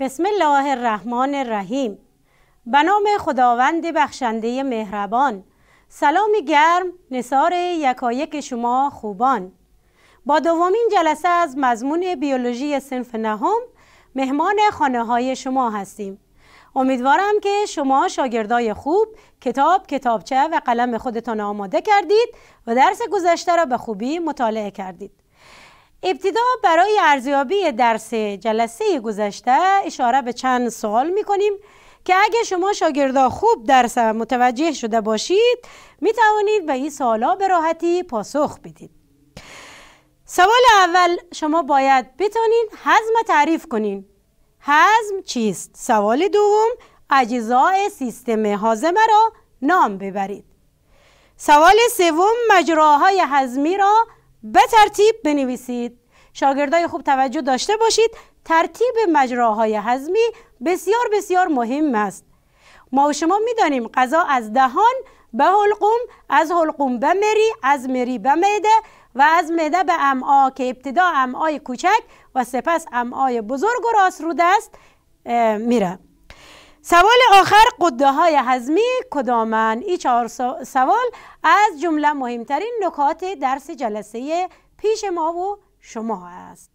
بسم الله الرحمن الرحیم به نام خداوند بخشنده مهربان سلام گرم نصار یکایک شما خوبان با دومین جلسه از مضمون بیولوژی سنف نهم مهمان خانه های شما هستیم امیدوارم که شما شاگردای خوب کتاب، کتابچه و قلم خودتان آماده کردید و درس گذشته را به خوبی مطالعه کردید ابتدا برای ارزیابی درس جلسه گذشته اشاره به چند سوال کنیم که اگه شما شاگردا خوب درس متوجه شده باشید می توانید به این سوالا به راحتی پاسخ بدید سوال اول شما باید بتونید حزم تعریف کنین حزم چیست؟ سوال دوم اجزای سیستم حازمه را نام ببرید سوال سوم مجراهای حزمی را به ترتیب بنویسید شاگردای خوب توجه داشته باشید ترتیب مجراهای هضمی بسیار بسیار مهم است ما و شما میدانیم غذا از دهان به حلقوم از حلقوم به مری از مری به معده و از معده به امعا که ابتدا امعای کوچک و سپس امعای بزرگ و راست است میره سوال آخر قده های هضمی کدامن؟ این چهار سوال از جمله مهمترین نکات درس جلسه پیش ما و شما است.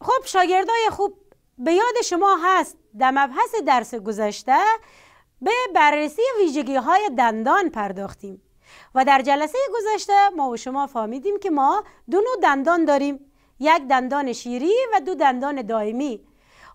خب شاگردای خوب به یاد شما هست در مبحث درس گذشته به بررسی ویژگی های دندان پرداختیم و در جلسه گذشته ما و شما فهمیدیم که ما دو نوع دندان داریم یک دندان شیری و دو دندان دائمی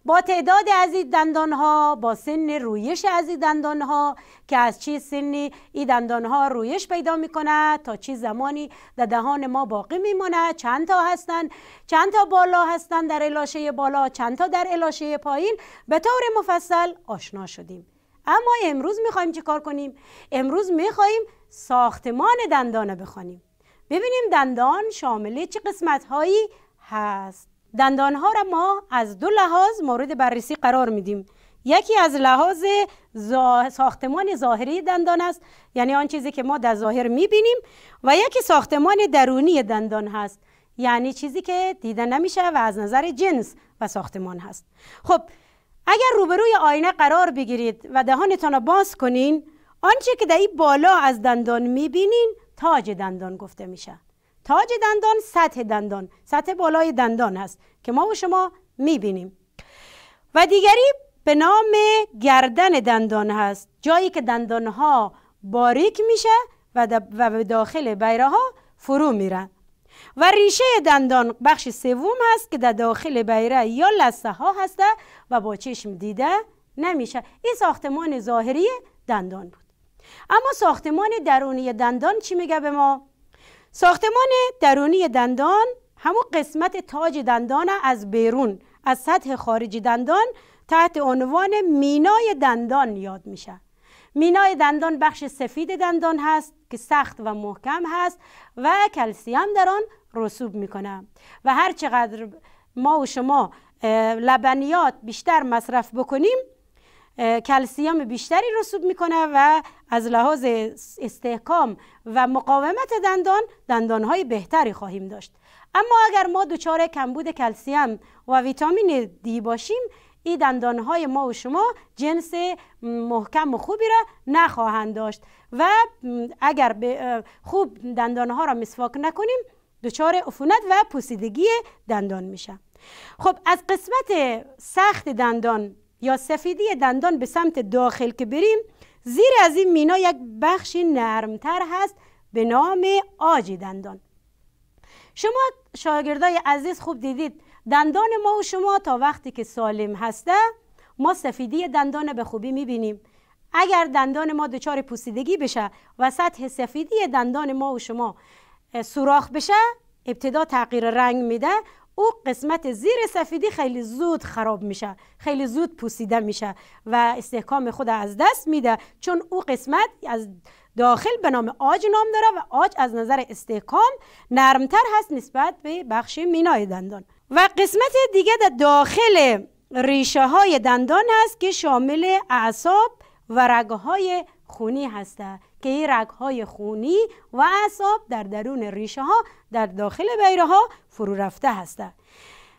با تعداد از این دندان ها با سن رویش از این دندان ها که از چه سنی این دندان ها رویش پیدا می کند تا چه زمانی در دهان ما باقی می ماند چند تا هستند چند تا بالا هستند در الاشه بالا چند تا در الاشه پایین به طور مفصل آشنا شدیم اما امروز میخوایم چه کار کنیم امروز میخوایم ساختمان دندانه بخوانیم ببینیم دندان شامل چه قسمت هایی هست دندان ها را ما از دو لحاظ مورد بررسی قرار میدیم یکی از لحاظ ساختمان ظاهری دندان است یعنی آن چیزی که ما در ظاهر میبینیم و یکی ساختمان درونی دندان هست یعنی چیزی که دیده نمیشه و از نظر جنس و ساختمان هست خب اگر روبروی آینه قرار بگیرید و دهانتان را باز کنین آنچه که در این بالا از دندان میبینین تاج دندان گفته میشه تاج دندان سطح دندان سطح بالای دندان هست که ما و شما میبینیم و دیگری به نام گردن دندان هست جایی که دندان ها باریک میشه و به داخل بیره ها فرو میرن و ریشه دندان بخش سوم هست که در داخل بیره یا لسه ها هسته و با چشم دیده نمیشه این ساختمان ظاهری دندان بود اما ساختمان درونی دندان چی میگه به ما؟ ساختمان درونی دندان همون قسمت تاج دندان از بیرون از سطح خارجی دندان تحت عنوان مینای دندان یاد میشه مینای دندان بخش سفید دندان هست که سخت و محکم هست و کلسیم در آن رسوب میکنه و هر چقدر ما و شما لبنیات بیشتر مصرف بکنیم کلسیم بیشتری رسوب میکنه و از لحاظ استحکام و مقاومت دندان دندانهای بهتری خواهیم داشت اما اگر ما دچار کمبود کلسیم و ویتامین دی باشیم این دندانهای ما و شما جنس محکم و خوبی را نخواهند داشت و اگر خوب دندانها را مسواک نکنیم دچار عفونت و پوسیدگی دندان میشه. خب از قسمت سخت دندان یا سفیدی دندان به سمت داخل که بریم زیر از این مینا یک بخشی نرمتر هست به نام آج دندان شما شاگردای عزیز خوب دیدید دندان ما و شما تا وقتی که سالم هسته ما سفیدی دندان به خوبی میبینیم اگر دندان ما دچار پوسیدگی بشه و سطح سفیدی دندان ما و شما سوراخ بشه ابتدا تغییر رنگ میده او قسمت زیر سفیدی خیلی زود خراب میشه خیلی زود پوسیده میشه و استحکام خود از دست میده چون او قسمت از داخل به نام آج نام داره و آج از نظر استحکام نرمتر هست نسبت به بخش مینای دندان و قسمت دیگه در داخل ریشه های دندان هست که شامل اعصاب و رگه های خونی هسته که این خونی و اعصاب در درون ریشه ها در داخل بیره ها فرو رفته هستند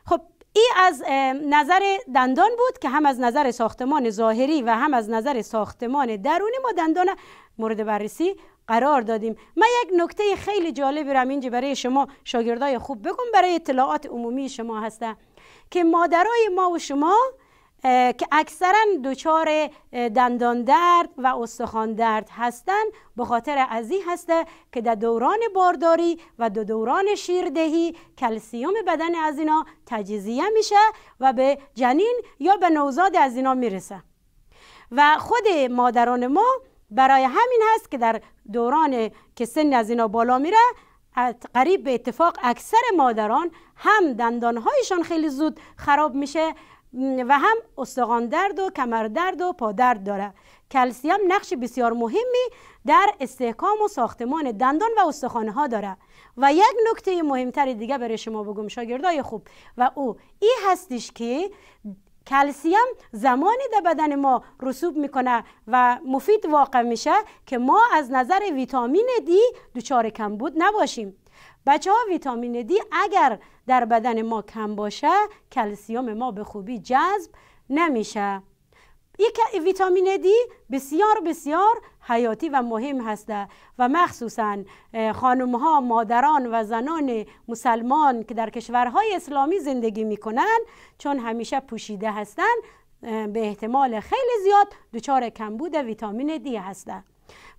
خب این از نظر دندان بود که هم از نظر ساختمان ظاهری و هم از نظر ساختمان درونی ما دندان مورد بررسی قرار دادیم من یک نکته خیلی جالبی رو اینجا برای شما شاگردای خوب بگم برای اطلاعات عمومی شما هسته که مادرای ما و شما که اکثرا دچار دندان درد و استخوان درد هستند به خاطر از این هسته که در دوران بارداری و در دوران شیردهی کلسیوم بدن از اینا تجزیه میشه و به جنین یا به نوزاد از اینا میرسه و خود مادران ما برای همین هست که در دوران که سن از اینا بالا میره قریب به اتفاق اکثر مادران هم دندانهایشان خیلی زود خراب میشه و هم استخوان درد و کمر درد و پادرد داره کلسیم نقش بسیار مهمی در استحکام و ساختمان دندان و استخوان ها داره و یک نکته مهمتر دیگه برای شما بگم شاگردای خوب و او ای هستش که کلسیم زمانی در بدن ما رسوب میکنه و مفید واقع میشه که ما از نظر ویتامین دی دچار کمبود نباشیم بچه ها ویتامین دی اگر در بدن ما کم باشه کلسیوم ما به خوبی جذب نمیشه یک ویتامین دی بسیار بسیار حیاتی و مهم هسته و مخصوصا خانم مادران و زنان مسلمان که در کشورهای اسلامی زندگی میکنن چون همیشه پوشیده هستند به احتمال خیلی زیاد دچار کمبود ویتامین دی هستند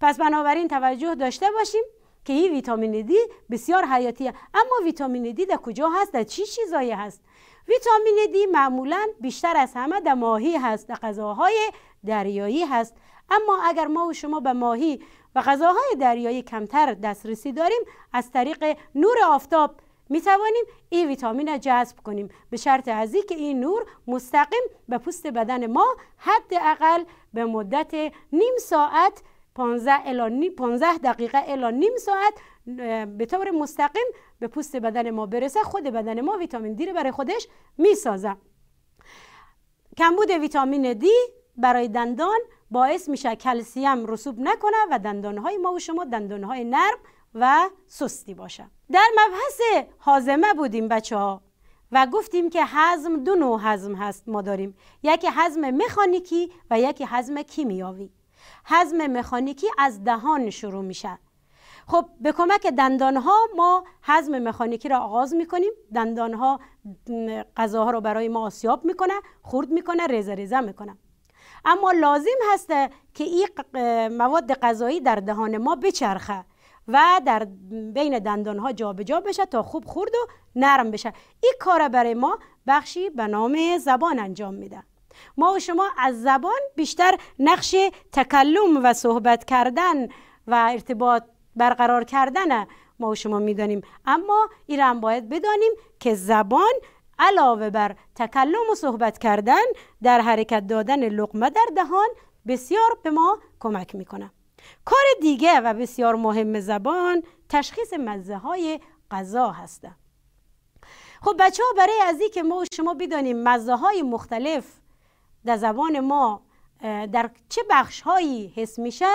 پس بنابراین توجه داشته باشیم که این ویتامین دی بسیار حیاتیه اما ویتامین دی در کجا هست در چی چیزایی هست ویتامین دی معمولا بیشتر از همه در ماهی هست در غذاهای دریایی هست اما اگر ما و شما به ماهی و غذاهای دریایی کمتر دسترسی داریم از طریق نور آفتاب می توانیم این ویتامین را جذب کنیم به شرط از که این نور مستقیم به پوست بدن ما حداقل به مدت نیم ساعت 15 دقیقه الی نیم ساعت به طور مستقیم به پوست بدن ما برسه خود بدن ما ویتامین دی رو برای خودش سازه کمبود ویتامین دی برای دندان باعث میشه کلسیم رسوب نکنه و دندانهای ما و شما دندانهای نرم و سستی باشه در مبحث حازمه بودیم بچه ها و گفتیم که حزم دو نوع حزم هست ما داریم یکی حزم مکانیکی و یکی حزم کیمیاوی هضم مکانیکی از دهان شروع میشه خب به کمک دندان ها ما هضم مکانیکی را آغاز میکنیم دندان ها غذاها را برای ما آسیاب میکنه خورد میکنه ریز ریزه میکنه اما لازم هست که این مواد غذایی در دهان ما بچرخه و در بین دندان ها جابجا بشه تا خوب خورد و نرم بشه این کار برای ما بخشی به نام زبان انجام میده ما و شما از زبان بیشتر نقش تکلم و صحبت کردن و ارتباط برقرار کردن ما و شما میدانیم اما این هم باید بدانیم که زبان علاوه بر تکلم و صحبت کردن در حرکت دادن لقمه در دهان بسیار به ما کمک میکنه کار دیگه و بسیار مهم زبان تشخیص مزه های غذا هسته خب بچه ها برای از که ما و شما بدانیم مزه های مختلف در زبان ما در چه بخش هایی حس میشه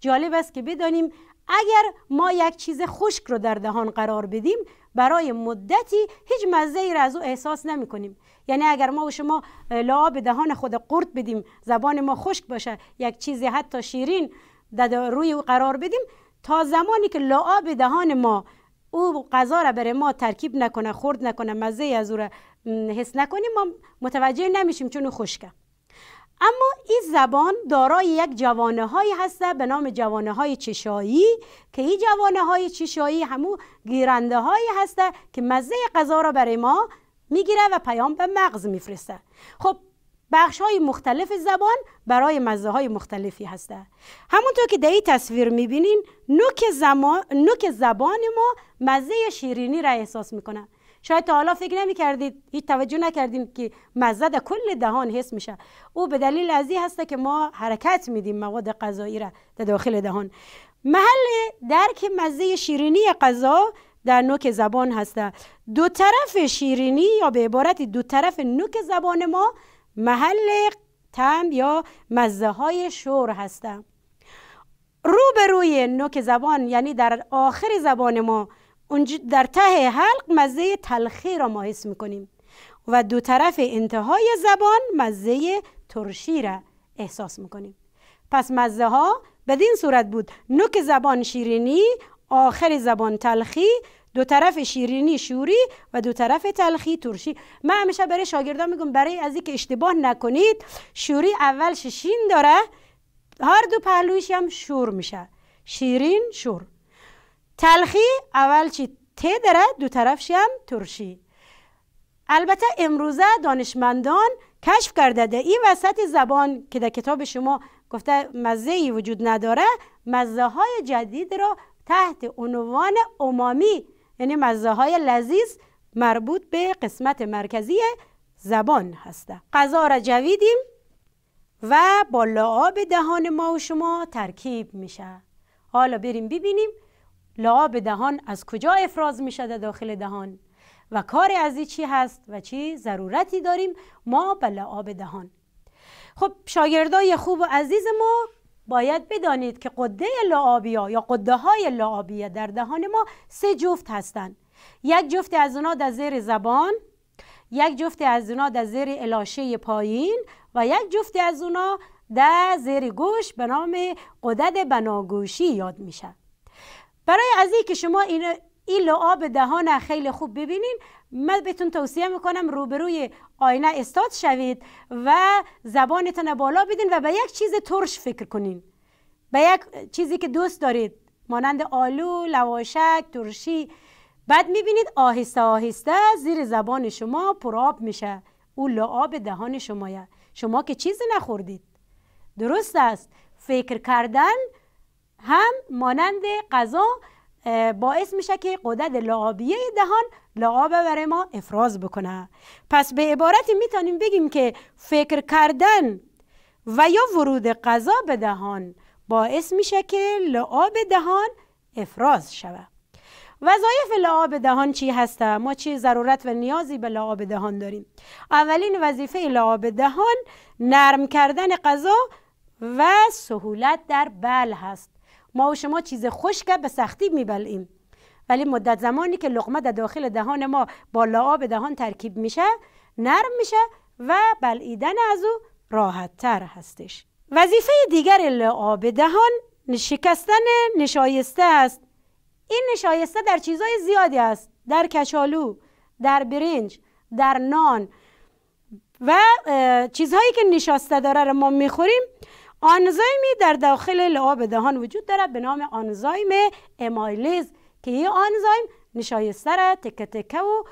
جالب است که بدانیم اگر ما یک چیز خشک رو در دهان قرار بدیم برای مدتی هیچ مزه ای را از او احساس نمی کنیم یعنی اگر ما و شما لعاب دهان خود قرد بدیم زبان ما خشک باشه یک چیز حتی شیرین در روی او قرار بدیم تا زمانی که لعاب دهان ما او غذا را برای ما ترکیب نکنه خورد نکنه مزه از او را حس نکنیم ما متوجه نمیشیم چون او خشکه اما این زبان دارای یک جوانه هایی هسته به نام جوانه های چشایی که این جوانه های چشایی همو گیرنده هایی هسته که مزه غذا را برای ما میگیره و پیام به مغز میفرسته خب بخش های مختلف زبان برای مزه های مختلفی هسته همونطور که در این تصویر میبینین نوک, نوک زبان ما مزه شیرینی را احساس میکنه شاید تا حالا فکر نمی کردید هیچ توجه نکردیم که مزه در کل دهان حس میشه او به دلیل از هسته که ما حرکت میدیم مواد غذایی را در داخل دهان محل درک مزه شیرینی غذا در نوک زبان هسته دو طرف شیرینی یا به عبارت دو طرف نوک زبان ما محل تم یا مزه های شور هسته رو به روی نوک زبان یعنی در آخر زبان ما اونجا در ته حلق مزه تلخی را ما حس میکنیم و دو طرف انتهای زبان مزه ترشی را احساس میکنیم پس مزه ها بدین صورت بود نوک زبان شیرینی آخر زبان تلخی دو طرف شیرینی شوری و دو طرف تلخی ترشی من همیشه برای شاگردان میگم برای از اینکه اشتباه نکنید شوری اول شین داره هر دو پهلویش هم شور میشه شیرین شور تلخی اول چی ت داره دو طرفش هم ترشی البته امروزه دانشمندان کشف کرده ده این وسط زبان که در کتاب شما گفته مزه ای وجود نداره مزه های جدید را تحت عنوان امامی یعنی مزه های لذیذ مربوط به قسمت مرکزی زبان هسته غذا را جویدیم و با لعاب دهان ما و شما ترکیب میشه حالا بریم ببینیم لعاب دهان از کجا افراز می در داخل دهان و کار از چی هست و چی ضرورتی داریم ما به لعاب دهان خب شاگردای خوب و عزیز ما باید بدانید که قده ها یا قده های لعابی در دهان ما سه جفت هستند یک جفت از اونا در زیر زبان یک جفت از اونا در زیر الاشه پایین و یک جفت از اونا در زیر گوش به نام قدد بناگوشی یاد میشه برای از که شما این این لعاب دهان خیلی خوب ببینین من بهتون توصیه میکنم روبروی آینه استاد شوید و زبانتون بالا بدین و به یک چیز ترش فکر کنین به یک چیزی که دوست دارید مانند آلو، لواشک، ترشی بعد میبینید آهسته آهسته زیر زبان شما پراب میشه او لعاب دهان شمایه شما که چیزی نخوردید درست است فکر کردن هم مانند غذا باعث میشه که قدرت لعابیه دهان لعاب برای ما افراز بکنه پس به عبارتی میتونیم بگیم که فکر کردن و یا ورود غذا به دهان باعث میشه که لعاب دهان افراز شود وظایف لعاب دهان چی هسته؟ ما چی ضرورت و نیازی به لعاب دهان داریم؟ اولین وظیفه لعاب دهان نرم کردن غذا و سهولت در بل هست ما و شما چیز خشک به سختی میبلیم ولی مدت زمانی که لقمه در داخل دهان ما با لعاب دهان ترکیب میشه نرم میشه و بلعیدن از او راحت تر هستش وظیفه دیگر لعاب دهان شکستن نشایسته است این نشایسته در چیزهای زیادی است در کچالو در برنج در نان و چیزهایی که نشاسته داره رو ما میخوریم آنزایمی در داخل لعاب دهان وجود دارد به نام آنزایم امایلیز که این آنزایم نشایسته را تکه تکه و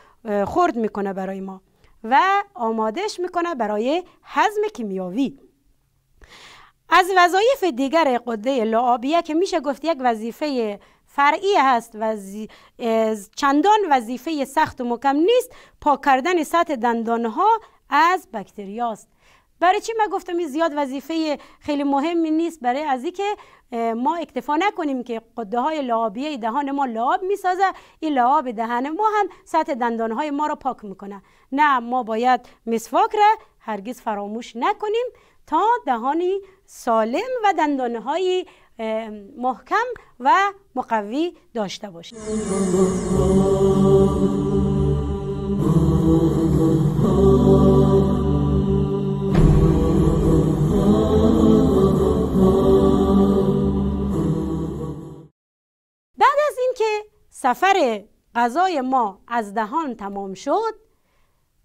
خرد میکنه برای ما و آمادش میکنه برای هضم کیمیاوی از وظایف دیگر قده لعابیه که میشه گفت یک وظیفه فرعی هست و چندان وظیفه سخت و مکم نیست پاک کردن سطح دندانها از بکتریاست برای چی ما گفتم این زیاد وظیفه خیلی مهمی نیست برای از که ما اکتفا نکنیم که قده های لعابیه دهان ما لعاب میسازه این لعاب دهن ما هم سطح دندان های ما رو پاک میکنه نه ما باید مسواک را هرگز فراموش نکنیم تا دهانی سالم و دندان های محکم و مقوی داشته باشیم سر غذای ما از دهان تمام شد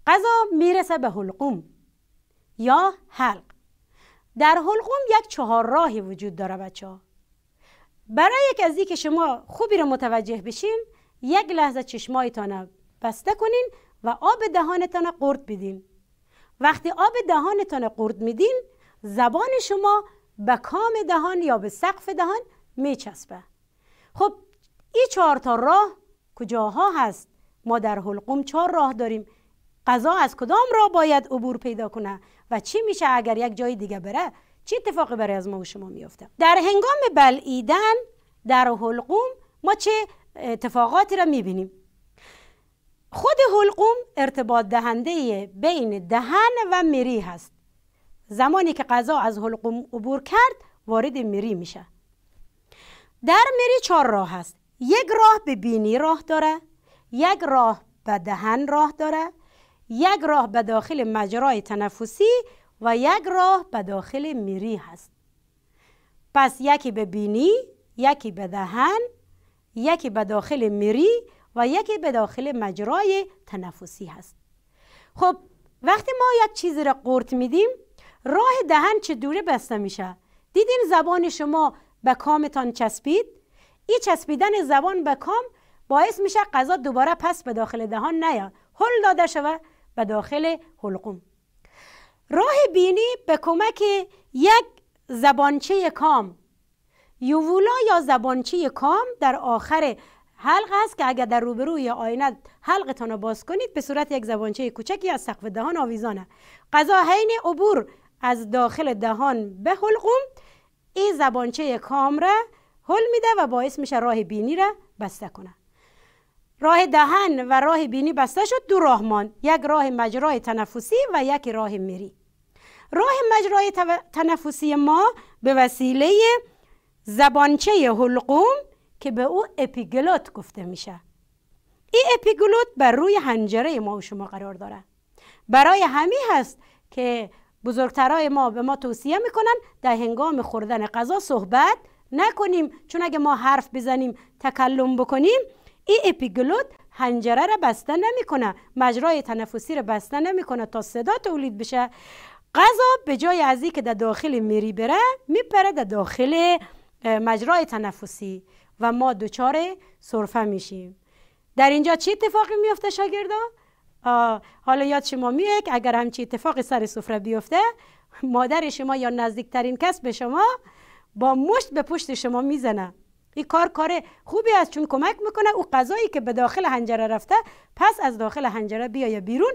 غذا میرسه به حلقوم یا حلق در حلقوم یک چهار راهی وجود داره بچه ها برای یک از که شما خوبی رو متوجه بشین یک لحظه چشمایتان بسته کنین و آب دهانتان قرد بدین وقتی آب دهانتان قرد میدین زبان شما به کام دهان یا به سقف دهان میچسبه خب این چهار تا راه کجاها هست ما در حلقوم چهار راه داریم غذا از کدام راه باید عبور پیدا کنه و چی میشه اگر یک جای دیگه بره چه اتفاقی برای از ما و شما میفته در هنگام بلعیدن در حلقوم ما چه اتفاقاتی را میبینیم خود حلقوم ارتباط دهنده بین دهن و مری هست زمانی که غذا از حلقوم عبور کرد وارد مری میشه در مری چهار راه هست یک راه به بینی راه داره یک راه به دهن راه داره یک راه به داخل مجرای تنفسی و یک راه به داخل میری هست پس یکی به بینی یکی به دهن یکی به داخل میری و یکی به داخل مجرای تنفسی هست خب وقتی ما یک چیزی را قورت میدیم راه دهن چه دوره بسته میشه دیدین زبان شما به کامتان چسبید این چسبیدن زبان به کام باعث میشه غذا دوباره پس به داخل دهان نیاد هل داده شوه به داخل حلقوم راه بینی به کمک یک زبانچه کام یوولا یا زبانچه کام در آخر حلق است که اگر در روبروی آینه حلقتان را باز کنید به صورت یک زبانچه کوچکی از سقف دهان آویزانه غذا حین عبور از داخل دهان به حلقوم این زبانچه کام را حل میده و باعث میشه راه بینی را بسته کنه راه دهن و راه بینی بسته شد دو راه مان یک راه مجرای تنفسی و یک راه مری راه مجرای تنفسی ما به وسیله زبانچه حلقوم که به او اپیگلوت گفته میشه این اپیگلوت بر روی هنجره ما و شما قرار داره برای همی هست که بزرگترای ما به ما توصیه میکنن در هنگام خوردن غذا صحبت نکنیم چون اگه ما حرف بزنیم تکلم بکنیم این اپیگلوت حنجره را بسته نمیکنه مجرای تنفسی را بسته نمیکنه تا صدا تولید بشه غذا به جای از که در داخل میری بره میپره در دا داخل مجرای تنفسی و ما دچار سرفه میشیم در اینجا چی اتفاقی میفته شاگردا حالا یاد شما میه که اگر همچی اتفاقی سر سفره بیفته مادر شما یا نزدیکترین کس به شما با مشت به پشت شما میزنه این کار کار خوبی است چون کمک میکنه او غذایی که به داخل هنجره رفته پس از داخل هنجره بیایه بیرون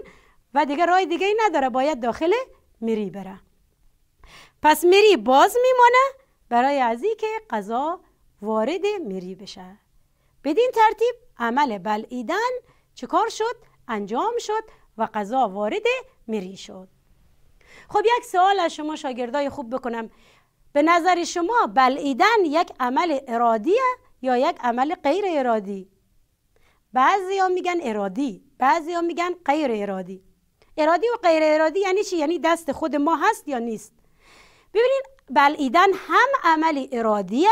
و دیگه راه دیگه ای نداره باید داخل میری بره پس میری باز میمانه برای از که غذا وارد میری بشه بدین ترتیب عمل چه کار شد انجام شد و غذا وارد میری شد خب یک سوال از شما شاگردای خوب بکنم به نظر شما بلعیدن یک عمل ارادیه یا یک عمل غیر ارادی بعضی ها میگن ارادی بعضی ها میگن غیر ارادی ارادی و غیر ارادی یعنی چی؟ یعنی دست خود ما هست یا نیست ببینید بلعیدن هم عمل ارادیه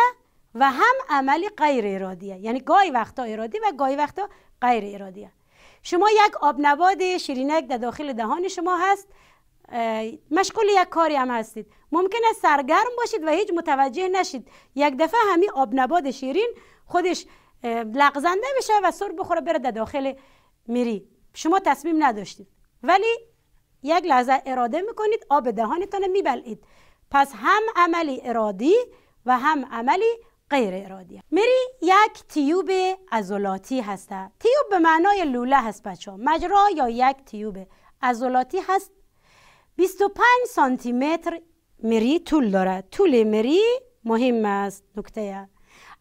و هم عمل غیر ارادیه یعنی گاهی وقتا ارادی و گاهی وقتا غیر ارادیه شما یک آبنباد شیرینک در داخل دهان شما هست مشغول یک کاری هم هستید ممکنه سرگرم باشید و هیچ متوجه نشید یک دفعه همین آب نباد شیرین خودش لغزنده بشه و سر بخوره بره در داخل میری شما تصمیم نداشتید ولی یک لحظه اراده میکنید آب دهانتان میبلید پس هم عملی ارادی و هم عملی غیر ارادی میری یک تیوب ازولاتی هسته تیوب به معنای لوله هست بچه مجرا یا یک تیوب ازولاتی هست 25 سانتی متر مری طول داره طول مری مهم است نکته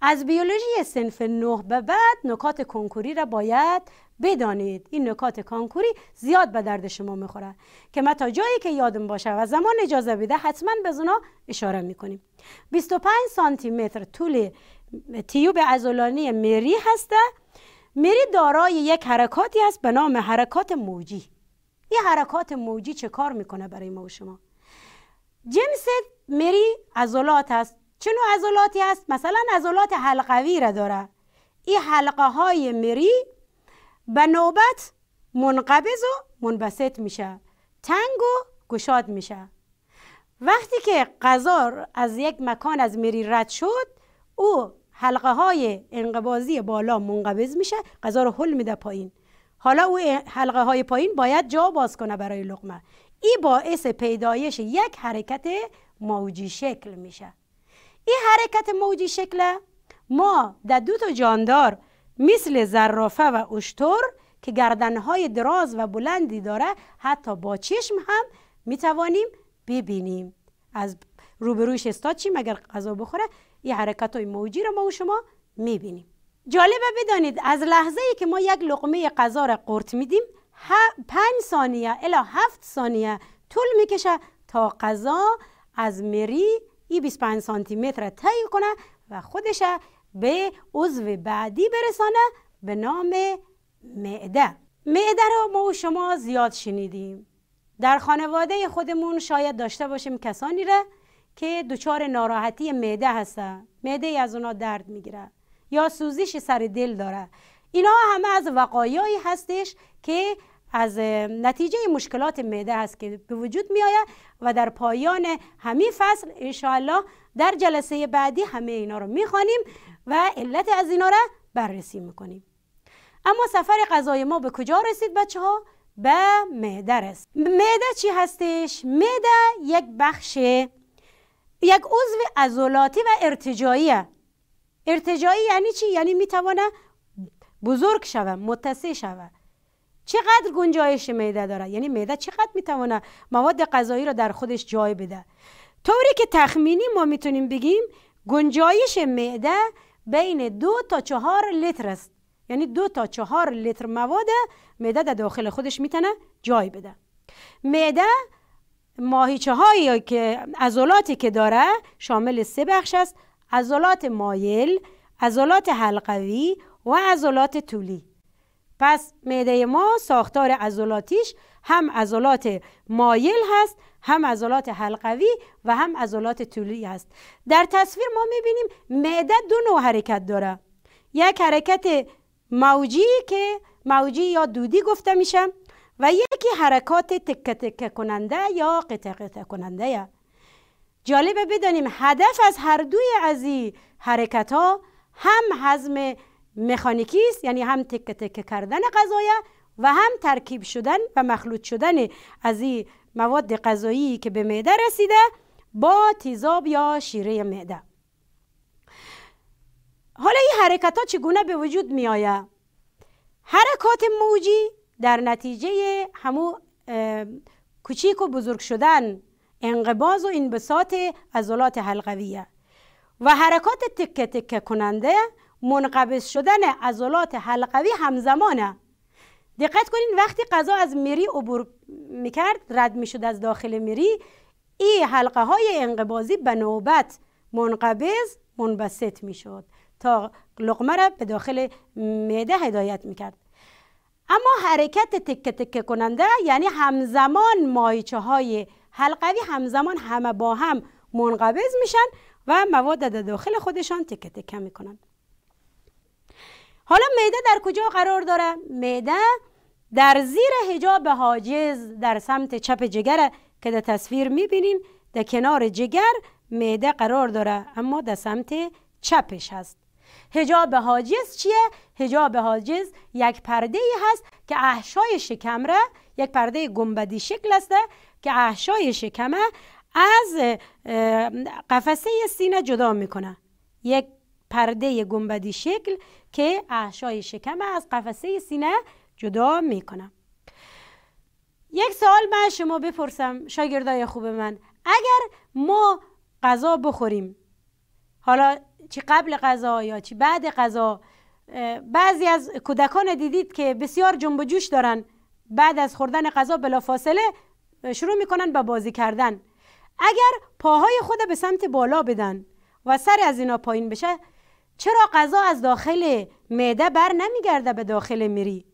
از بیولوژی سنف نه به بعد نکات کنکوری را باید بدانید این نکات کانکوری زیاد به درد شما میخوره که من تا جایی که یادم باشه و زمان اجازه بده حتما به زنها اشاره میکنیم 25 سانتی متر طول تیوب ازولانی مری هسته مری دارای یک حرکاتی است به نام حرکات موجی این حرکات موجی چه کار میکنه برای ما و شما جنس مری عضلات است. چه نوع عضلاتی است؟ مثلا عضلات حلقوی را داره این حلقه های مری به نوبت منقبض و منبسط میشه تنگ و گشاد میشه وقتی که غذا از یک مکان از مری رد شد او حلقه های انقبازی بالا منقبض میشه غذا رو حل میده پایین حالا او حلقه های پایین باید جا باز کنه برای لقمه این باعث پیدایش یک حرکت موجی شکل میشه این حرکت موجی شکل ما در دو تا جاندار مثل زرافه و اشتر که گردنهای دراز و بلندی داره حتی با چشم هم میتوانیم ببینیم از روبروش استاد چیم اگر غذا بخوره این حرکت های موجی رو ما و شما میبینیم جالبه بدانید از لحظه ای که ما یک لقمه غذا را قرط میدیم پنج ثانیه الا هفت ثانیه طول میکشه تا غذا از مری ای 25 سانتی متر طی کنه و خودش به عضو بعدی برسانه به نام معده معده رو ما و شما زیاد شنیدیم در خانواده خودمون شاید داشته باشیم کسانی را که دچار ناراحتی معده هستن معده از اونا درد میگیره یا سوزیش سر دل داره اینا همه از وقایعی هستش که از نتیجه مشکلات معده است که به وجود می آید و در پایان همین فصل انشاءالله در جلسه بعدی همه اینا رو می و علت از اینا رو بررسی میکنیم اما سفر غذای ما به کجا رسید بچه ها؟ به معده رسید معده چی هستش؟ معده یک بخش یک عضو عضلاتی و ارتجاییه ارتجایی یعنی چی؟ یعنی میتوانه بزرگ شوه متسع شوه چقدر گنجایش معده داره یعنی معده چقدر میتوانه مواد غذایی را در خودش جای بده طوری که تخمینی ما میتونیم بگیم گنجایش معده بین دو تا چهار لیتر است یعنی دو تا چهار لیتر مواد معده در داخل خودش میتونه جای بده معده ماهیچه هایی که عضلاتی که داره شامل سه بخش است عضلات مایل عضلات حلقوی و عضلات طولی پس معده ما ساختار عضلاتیش هم عضلات مایل هست هم عضلات حلقوی و هم عضلات طولی هست در تصویر ما میبینیم معده دو نوع حرکت داره یک حرکت موجی که موجی یا دودی گفته میشه و یکی حرکات تک تک کننده یا قطع قطع کننده جالبه بدانیم هدف از هر دوی از این حرکت ها هم هضم مکانیکی است یعنی هم تک تک کردن غذای و هم ترکیب شدن و مخلوط شدن از این مواد غذایی که به معده رسیده با تیزاب یا شیره معده حالا این حرکت ها چگونه به وجود می آید؟ حرکات موجی در نتیجه همو کوچیک و بزرگ شدن انقباز و انبساط عضلات حلقویه و حرکات تکه تکه کننده منقبض شدن عضلات حلقوی همزمانه دقت کنین وقتی غذا از میری عبور میکرد رد میشد از داخل میری ای حلقه های انقبازی به نوبت منقبض منبسط میشد تا لقمه را به داخل معده هدایت میکرد اما حرکت تکه تکه کننده یعنی همزمان مایچه های حلقوی همزمان همه با هم منقبض میشن و مواد در داخل خودشان تکه تکه میکنن حالا معده در کجا قرار داره معده در زیر حجاب حاجز در سمت چپ جگر که در تصویر میبینیم در کنار جگر معده قرار داره اما در سمت چپش هست هجاب حاجز چیه؟ هجاب حاجز یک پرده ای هست که احشای شکم را یک پرده گمبدی شکل است که احشای شکمه از قفسه سینه جدا میکنه یک پرده گنبدی شکل که احشای شکمه از قفسه سینه جدا میکنه یک سوال من شما بپرسم شاگردای خوب من اگر ما غذا بخوریم حالا چی قبل غذا یا چی بعد غذا بعضی از کودکان دیدید که بسیار جنب جوش دارن بعد از خوردن غذا فاصله، شروع میکنن به بازی کردن اگر پاهای خود به سمت بالا بدن و سر از اینا پایین بشه چرا غذا از داخل معده بر نمیگرده به داخل میری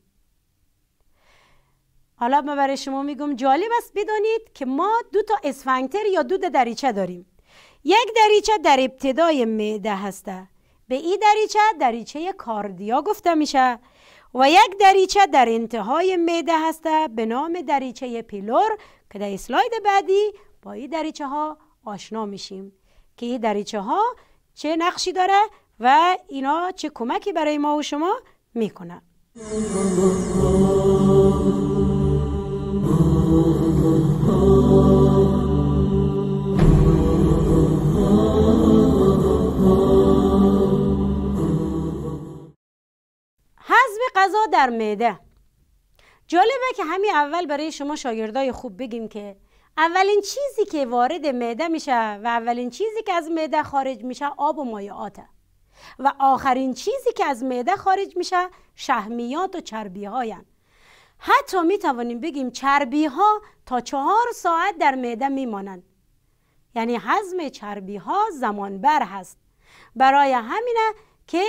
حالا ما برای شما میگم جالب است بدانید که ما دو تا اسفنگتر یا دود دریچه داریم یک دریچه در ابتدای معده هسته به این دریچه دریچه کاردیا گفته میشه و یک دریچه در انتهای معده هسته به نام دریچه پیلور که در اسلاید بعدی با این دریچه ها آشنا میشیم که این دریچه ها چه نقشی داره و اینا چه کمکی برای ما و شما میکنه هضم غذا در معده جالبه که همین اول برای شما شاگردای خوب بگیم که اولین چیزی که وارد معده میشه و اولین چیزی که از معده خارج میشه آب و مایعاته و آخرین چیزی که از معده خارج میشه شهمیات و چربی هاین حتی می توانیم بگیم چربی ها تا چهار ساعت در معده میمانند یعنی حزم چربی ها زمان بر هست برای همینه که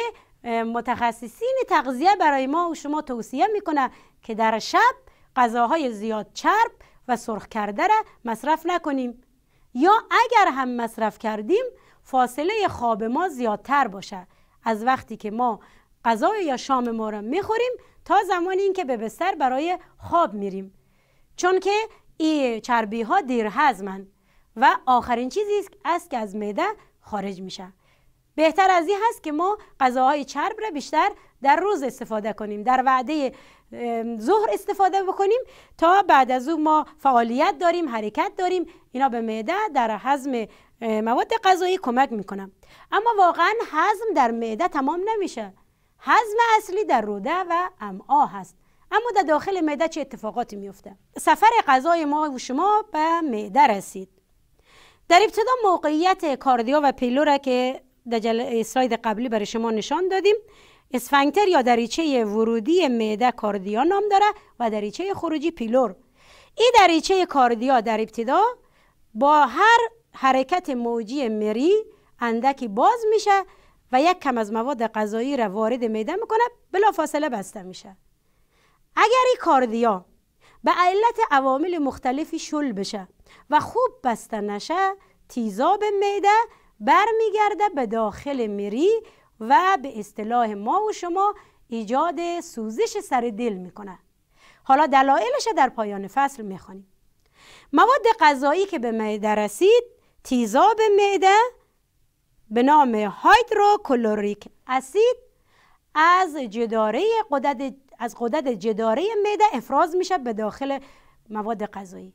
متخصصین تغذیه برای ما و شما توصیه میکنه که در شب غذاهای زیاد چرب و سرخ کرده را مصرف نکنیم یا اگر هم مصرف کردیم فاصله خواب ما زیادتر باشه از وقتی که ما غذا یا شام ما را میخوریم تا زمانی اینکه به بستر برای خواب میریم چون که این چربی ها دیر هضمند و آخرین چیزی است که از معده خارج میشه بهتر از این هست که ما غذاهای چرب را بیشتر در روز استفاده کنیم در وعده ظهر استفاده بکنیم تا بعد از او ما فعالیت داریم حرکت داریم اینا به معده در هضم مواد غذایی کمک میکنم اما واقعا هضم در معده تمام نمیشه هضم اصلی در روده و امعا هست اما در داخل معده چه اتفاقاتی میفته سفر غذای ما و شما به معده رسید در ابتدا موقعیت کاردیا و پیلورا که در اسلاید قبلی برای شما نشان دادیم اسفنگتر یا دریچه ورودی معده کاردیا نام داره و دریچه خروجی پیلور این دریچه کاردیا در ابتدا با هر حرکت موجی مری اندکی باز میشه و یک کم از مواد غذایی را وارد معده میکنه بلا فاصله بسته میشه اگر این کاردیا به علت عوامل مختلفی شل بشه و خوب بسته نشه تیزاب معده برمیگرده به داخل مری و به اصطلاح ما و شما ایجاد سوزش سر دل میکنه حالا دلایلش در پایان فصل میخوانیم مواد غذایی که به معده رسید تیزاب معده به نام هایدروکلوریک اسید از جداره قدرت از قدرت جداره معده افراز میشه به داخل مواد غذایی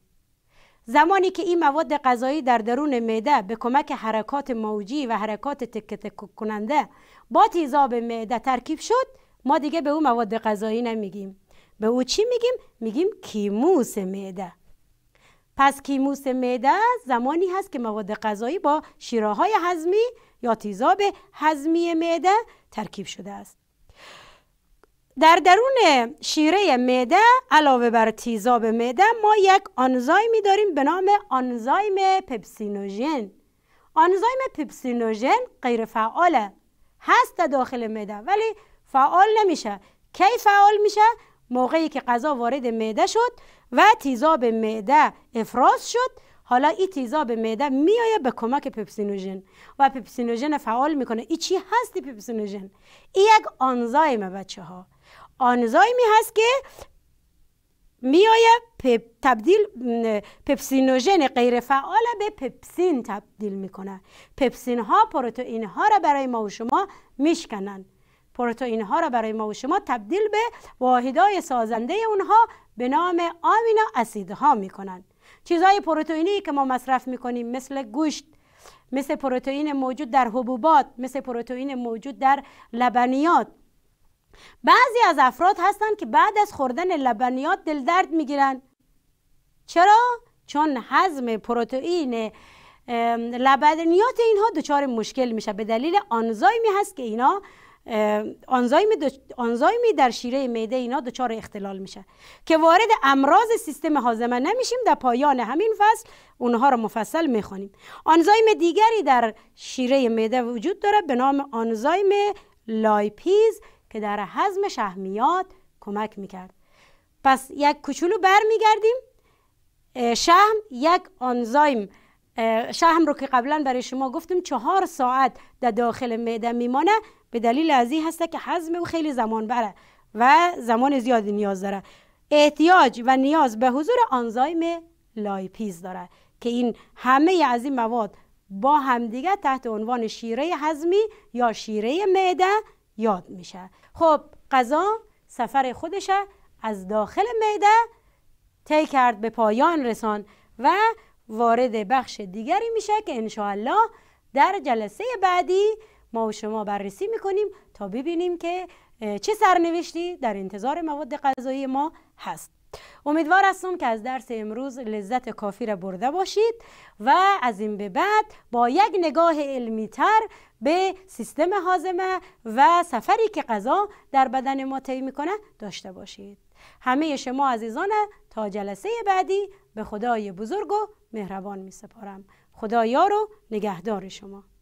زمانی که این مواد غذایی در درون معده به کمک حرکات موجی و حرکات تک تک کننده با تیزاب معده ترکیب شد ما دیگه به او مواد غذایی نمیگیم به او چی میگیم میگیم کیموس معده پس کیموس معده زمانی هست که مواد غذایی با شیراهای هضمی یا تیزاب هضمی معده ترکیب شده است در درون شیره معده علاوه بر تیزاب معده ما یک آنزایمی داریم به نام آنزایم پپسینوژن آنزایم پپسینوژن غیر فعاله هست داخل معده ولی فعال نمیشه کی فعال میشه موقعی که غذا وارد معده شد و تیزاب معده افراز شد حالا این تیزاب معده میایه به کمک پپسینوژن و پپسینوژن فعال میکنه این چی هست پپسینوژن این یک آنزایم بچه ها آنزایمی هست که میایه پپ تبدیل پپسینوژن غیر فعال به پپسین تبدیل میکنه پپسین ها پروتئین ها را برای ما و شما میشکنن پروتئین ها را برای ما و شما تبدیل به واحدای سازنده اونها به نام آمینو ها میکنن چیزهای پروتئینی که ما مصرف میکنیم مثل گوشت مثل پروتئین موجود در حبوبات مثل پروتئین موجود در لبنیات بعضی از افراد هستند که بعد از خوردن لبنیات دل درد میگیرند چرا چون هضم پروتئین لبنیات اینها دچار مشکل میشه به دلیل آنزایمی هست که اینا آنزایمی, آنزایمی در شیره معده اینا دچار اختلال میشه که وارد امراض سیستم هاضمه نمیشیم در پایان همین فصل اونها رو مفصل میخونیم آنزایم دیگری در شیره معده وجود داره به نام آنزایم لایپیز که در حزم شهمیات کمک میکرد پس یک کوچولو برمیگردیم شهم یک آنزایم شهم رو که قبلا برای شما گفتم چهار ساعت در داخل معده میمانه به دلیل از این هسته که حزم او خیلی زمان بره و زمان زیادی نیاز داره احتیاج و نیاز به حضور آنزایم لایپیز داره که این همه از این مواد با همدیگه تحت عنوان شیره هضمی یا شیره معده یاد میشه خب غذا سفر خودش از داخل معده طی کرد به پایان رسان و وارد بخش دیگری میشه که انشاءالله در جلسه بعدی ما و شما بررسی میکنیم تا ببینیم که چه سرنوشتی در انتظار مواد غذایی ما هست امیدوار هستم که از درس امروز لذت کافی را برده باشید و از این به بعد با یک نگاه علمی تر به سیستم حازمه و سفری که غذا در بدن ما طی میکنه داشته باشید همه شما عزیزان تا جلسه بعدی به خدای بزرگ و مهربان می سپارم خدایا رو نگهدار شما